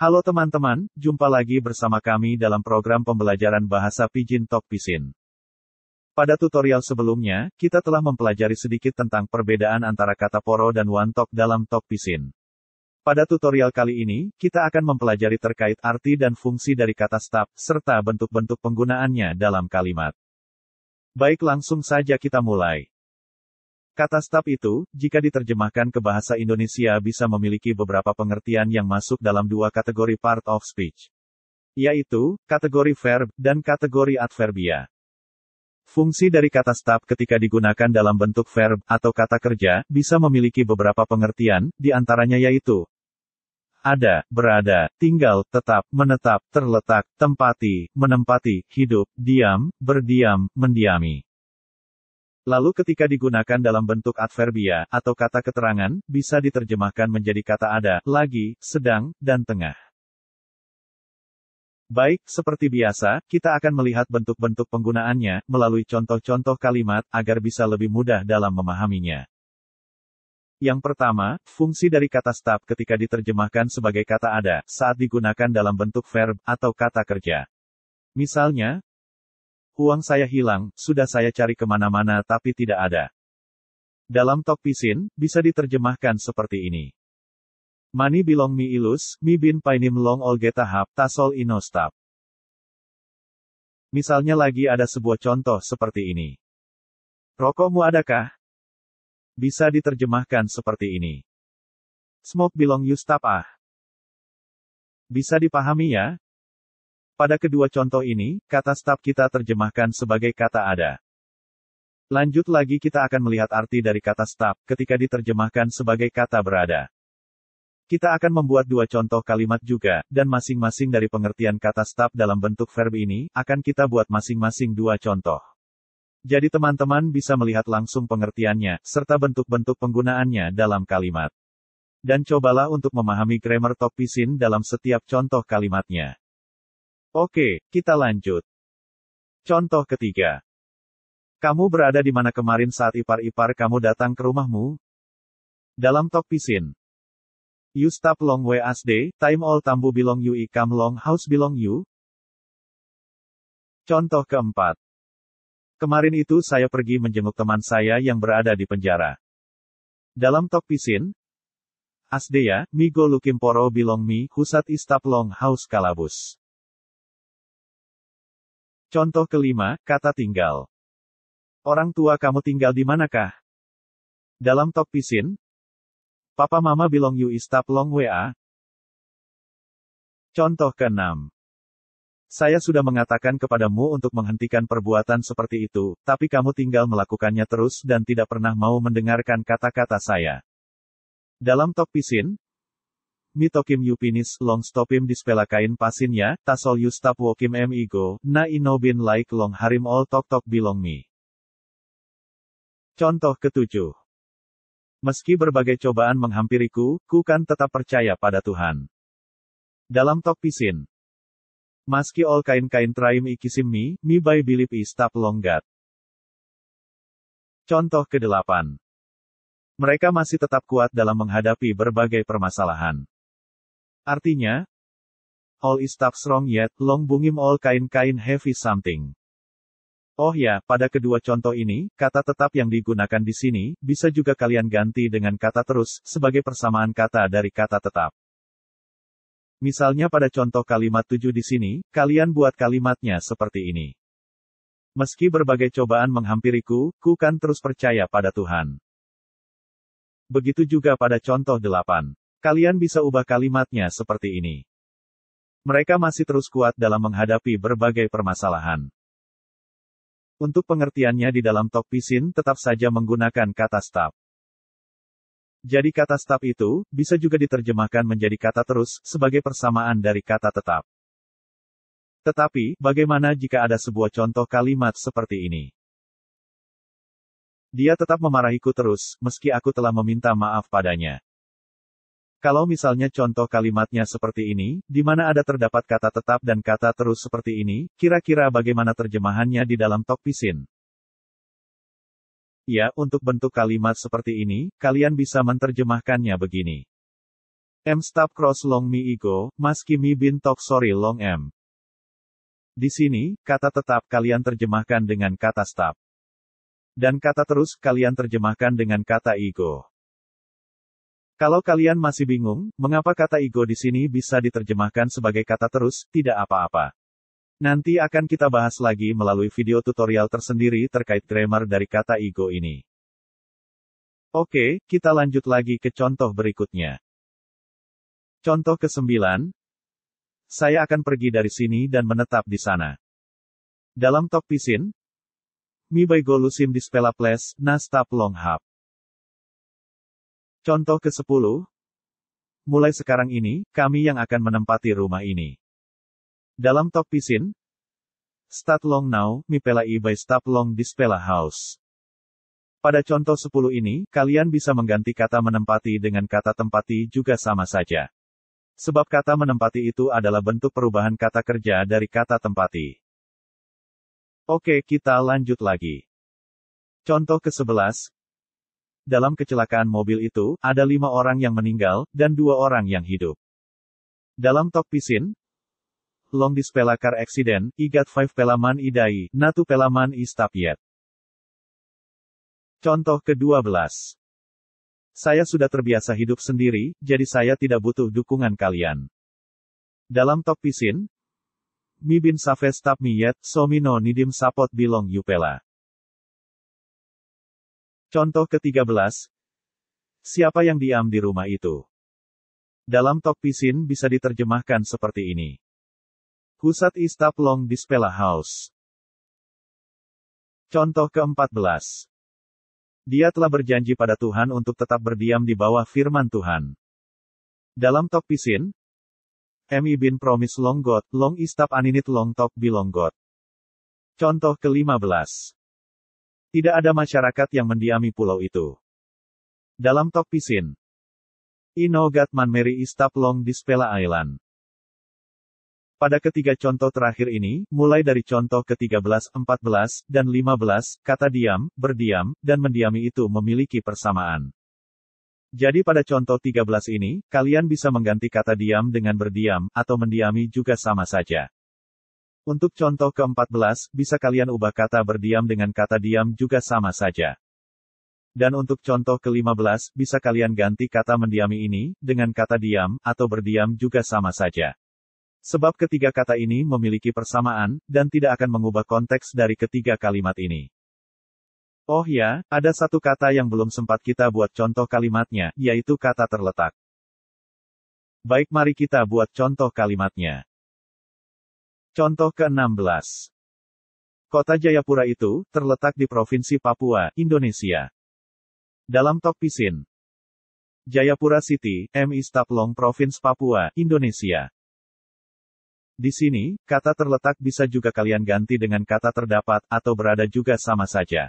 Halo teman-teman, jumpa lagi bersama kami dalam program pembelajaran bahasa Pijin Talk Pisin. Pada tutorial sebelumnya, kita telah mempelajari sedikit tentang perbedaan antara kata poro dan wantok dalam Talk Pisin. Pada tutorial kali ini, kita akan mempelajari terkait arti dan fungsi dari kata stop, serta bentuk-bentuk penggunaannya dalam kalimat. Baik langsung saja kita mulai. Kata staf itu, jika diterjemahkan ke bahasa Indonesia bisa memiliki beberapa pengertian yang masuk dalam dua kategori part of speech. Yaitu, kategori verb, dan kategori adverbia. Fungsi dari kata staf ketika digunakan dalam bentuk verb, atau kata kerja, bisa memiliki beberapa pengertian, diantaranya yaitu, ada, berada, tinggal, tetap, menetap, terletak, tempati, menempati, hidup, diam, berdiam, mendiami. Lalu ketika digunakan dalam bentuk adverbia, atau kata keterangan, bisa diterjemahkan menjadi kata ada, lagi, sedang, dan tengah. Baik, seperti biasa, kita akan melihat bentuk-bentuk penggunaannya, melalui contoh-contoh kalimat, agar bisa lebih mudah dalam memahaminya. Yang pertama, fungsi dari kata stop ketika diterjemahkan sebagai kata ada, saat digunakan dalam bentuk verb, atau kata kerja. Misalnya, Uang saya hilang, sudah saya cari kemana-mana tapi tidak ada. Dalam Tok Pisin, bisa diterjemahkan seperti ini. Mani bilong mi ilus, mi bin painim long olgeta hap tasol inostap. Misalnya lagi ada sebuah contoh seperti ini. Rokokmu adakah? Bisa diterjemahkan seperti ini. Smoke bilong yustap ah. Bisa dipahami ya, pada kedua contoh ini, kata staf kita terjemahkan sebagai kata ada. Lanjut lagi kita akan melihat arti dari kata staf ketika diterjemahkan sebagai kata berada. Kita akan membuat dua contoh kalimat juga, dan masing-masing dari pengertian kata staf dalam bentuk verb ini, akan kita buat masing-masing dua contoh. Jadi teman-teman bisa melihat langsung pengertiannya, serta bentuk-bentuk penggunaannya dalam kalimat. Dan cobalah untuk memahami grammar topisin dalam setiap contoh kalimatnya. Oke, kita lanjut. Contoh ketiga. Kamu berada di mana kemarin saat ipar-ipar kamu datang ke rumahmu? Dalam Tok Pisin. You stop long way as day, time all tambu belong you ikam long house belong you? Contoh keempat. Kemarin itu saya pergi menjenguk teman saya yang berada di penjara. Dalam Tok Pisin. Asdeya, mi go bilong poro belong mi, husat istap long house kalabus. Contoh kelima, kata tinggal. Orang tua kamu tinggal di manakah? Dalam top Pisin? Papa Mama Bilong You is tap Long WA? Contoh keenam. Saya sudah mengatakan kepadamu untuk menghentikan perbuatan seperti itu, tapi kamu tinggal melakukannya terus dan tidak pernah mau mendengarkan kata-kata saya. Dalam top Pisin, mitokim yupinis longstopim dispelakain pasinnya tasol wokim m ego na inobin like long harim ol tok tok bilong mi. Contoh ketujuh. Meski berbagai cobaan menghampiriku, ku kan tetap percaya pada Tuhan. Dalam tok pisin. Meski ol kain-kain traim ikisim mi, mi bay bilip istap longgat. Contoh kedelapan. Mereka masih tetap kuat dalam menghadapi berbagai permasalahan. Artinya, all is tough strong yet, long bungim all kain-kain heavy something. Oh ya, pada kedua contoh ini, kata tetap yang digunakan di sini, bisa juga kalian ganti dengan kata terus, sebagai persamaan kata dari kata tetap. Misalnya pada contoh kalimat tujuh di sini, kalian buat kalimatnya seperti ini. Meski berbagai cobaan menghampiriku, ku kan terus percaya pada Tuhan. Begitu juga pada contoh delapan. Kalian bisa ubah kalimatnya seperti ini. Mereka masih terus kuat dalam menghadapi berbagai permasalahan. Untuk pengertiannya di dalam Tok Pisin tetap saja menggunakan kata stop. Jadi kata stop itu, bisa juga diterjemahkan menjadi kata terus, sebagai persamaan dari kata tetap. Tetapi, bagaimana jika ada sebuah contoh kalimat seperti ini? Dia tetap memarahiku terus, meski aku telah meminta maaf padanya. Kalau misalnya contoh kalimatnya seperti ini, di mana ada terdapat kata tetap dan kata terus seperti ini, kira-kira bagaimana terjemahannya di dalam Tokpisin? Ya, untuk bentuk kalimat seperti ini, kalian bisa menerjemahkannya begini. M stop cross long mi ego, maski mi bin tok sorry long m. Di sini, kata tetap kalian terjemahkan dengan kata stop. Dan kata terus, kalian terjemahkan dengan kata ego. Kalau kalian masih bingung, mengapa kata ego di sini bisa diterjemahkan sebagai kata terus, tidak apa-apa. Nanti akan kita bahas lagi melalui video tutorial tersendiri terkait grammar dari kata ego ini. Oke, kita lanjut lagi ke contoh berikutnya. Contoh ke-9. Saya akan pergi dari sini dan menetap di sana. Dalam top Pisin, Mi go Lusim Dispela Ples, Nastap hap. Contoh ke-10. Mulai sekarang ini, kami yang akan menempati rumah ini. Dalam Top Pisin, Start Long Now, Mipela i by stop Long Dispela House. Pada contoh 10 ini, kalian bisa mengganti kata menempati dengan kata tempati juga sama saja. Sebab kata menempati itu adalah bentuk perubahan kata kerja dari kata tempati. Oke, kita lanjut lagi. Contoh ke-11, dalam kecelakaan mobil itu, ada lima orang yang meninggal, dan dua orang yang hidup. Dalam Talk Pisin, Long Dispela Car Accident, Igat five Pelaman Idai, Natu Pelaman Istapiet. Contoh ke-12. Saya sudah terbiasa hidup sendiri, jadi saya tidak butuh dukungan kalian. Dalam Talk Pisin, Mi bin Safes Tap Miyet, Somino Nidim Sapot Bilong Yupela. Contoh ke-13. Siapa yang diam di rumah itu? Dalam Pisin bisa diterjemahkan seperti ini. Husat istap long di Spela House? Contoh ke-14. Dia telah berjanji pada Tuhan untuk tetap berdiam di bawah firman Tuhan. Dalam Pisin, Emi bin promise long God, long istap aninit long top bilong God. Contoh ke-15. Tidak ada masyarakat yang mendiami pulau itu. Dalam Tok Pisin, Ino Gatman Mary Istap Long di Spela Island. Pada ketiga contoh terakhir ini, mulai dari contoh ke-13, 14, dan 15, kata diam, berdiam, dan mendiami itu memiliki persamaan. Jadi pada contoh 13 ini, kalian bisa mengganti kata diam dengan berdiam, atau mendiami juga sama saja. Untuk contoh ke-14, bisa kalian ubah kata berdiam dengan kata diam juga sama saja. Dan untuk contoh ke-15, bisa kalian ganti kata mendiami ini dengan kata diam atau berdiam juga sama saja. Sebab ketiga kata ini memiliki persamaan dan tidak akan mengubah konteks dari ketiga kalimat ini. Oh ya, ada satu kata yang belum sempat kita buat contoh kalimatnya, yaitu kata terletak. Baik, mari kita buat contoh kalimatnya. Contoh ke-16. Kota Jayapura itu terletak di Provinsi Papua, Indonesia. Dalam Top Pisin. Jayapura City, M. Istaplong Provinsi Papua, Indonesia. Di sini, kata terletak bisa juga kalian ganti dengan kata terdapat atau berada juga sama saja.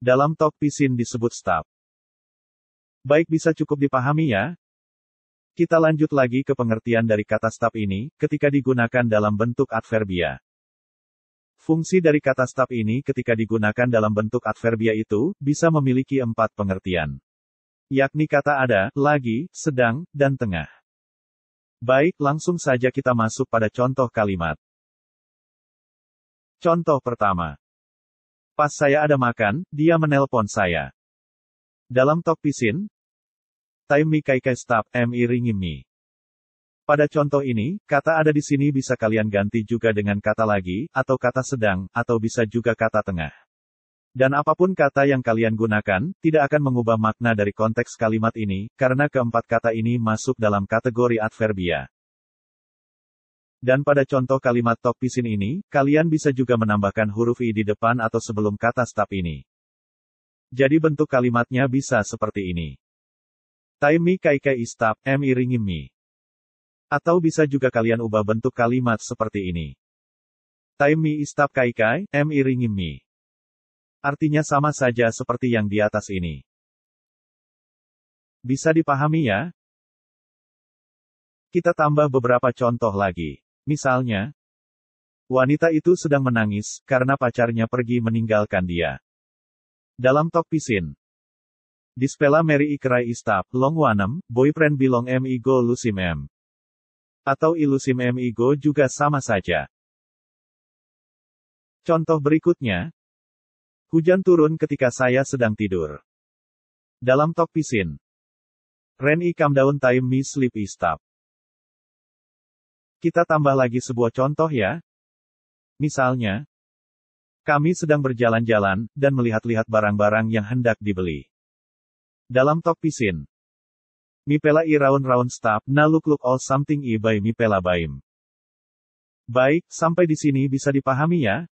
Dalam Top Pisin disebut stap. Baik bisa cukup dipahami ya, kita lanjut lagi ke pengertian dari kata staf ini, ketika digunakan dalam bentuk adverbia. Fungsi dari kata staf ini ketika digunakan dalam bentuk adverbia itu, bisa memiliki empat pengertian. Yakni kata ada, lagi, sedang, dan tengah. Baik, langsung saja kita masuk pada contoh kalimat. Contoh pertama. Pas saya ada makan, dia menelpon saya. Dalam talk Time mi kai stap, m iringi mi. Pada contoh ini, kata ada di sini bisa kalian ganti juga dengan kata lagi, atau kata sedang, atau bisa juga kata tengah. Dan apapun kata yang kalian gunakan, tidak akan mengubah makna dari konteks kalimat ini, karena keempat kata ini masuk dalam kategori adverbia. Dan pada contoh kalimat tok pisin ini, kalian bisa juga menambahkan huruf i di depan atau sebelum kata stop ini. Jadi bentuk kalimatnya bisa seperti ini. Taimi kai istap, M iringi mi. Atau bisa juga kalian ubah bentuk kalimat seperti ini. Taimi istap kai M iringi mi. Artinya sama saja seperti yang di atas ini. Bisa dipahami ya? Kita tambah beberapa contoh lagi. Misalnya, wanita itu sedang menangis karena pacarnya pergi meninggalkan dia. Dalam tok pisin, Dispela Mary Ikrai Istab, Long Wanam, Boyfriend Bilong M Igo Lusim M. Atau Ilusim M Igo juga sama saja. Contoh berikutnya. Hujan turun ketika saya sedang tidur. Dalam tok pisin. Ren I Come Down Time Me Sleep Istab. Kita tambah lagi sebuah contoh ya. Misalnya, kami sedang berjalan-jalan, dan melihat-lihat barang-barang yang hendak dibeli. Dalam Top Pisin. Mipela i raun raun stop, na look look all something i by Mipela Baim. Baik, sampai di sini bisa dipahami ya.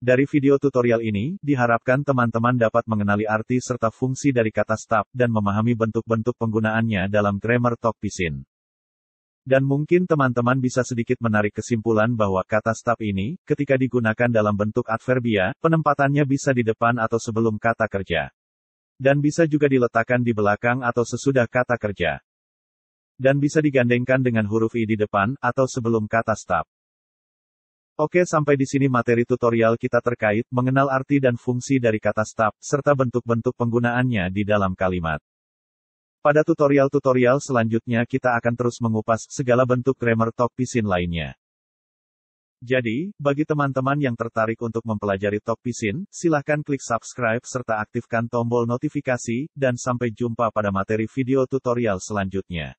Dari video tutorial ini, diharapkan teman-teman dapat mengenali arti serta fungsi dari kata stop dan memahami bentuk-bentuk penggunaannya dalam grammar Top Pisin. Dan mungkin teman-teman bisa sedikit menarik kesimpulan bahwa kata stop ini, ketika digunakan dalam bentuk adverbia, penempatannya bisa di depan atau sebelum kata kerja. Dan bisa juga diletakkan di belakang atau sesudah kata kerja. Dan bisa digandengkan dengan huruf I di depan, atau sebelum kata stop. Oke sampai di sini materi tutorial kita terkait mengenal arti dan fungsi dari kata stop, serta bentuk-bentuk penggunaannya di dalam kalimat. Pada tutorial-tutorial selanjutnya kita akan terus mengupas segala bentuk grammar topisin lainnya. Jadi, bagi teman-teman yang tertarik untuk mempelajari Talk Pisin, silahkan klik subscribe serta aktifkan tombol notifikasi, dan sampai jumpa pada materi video tutorial selanjutnya.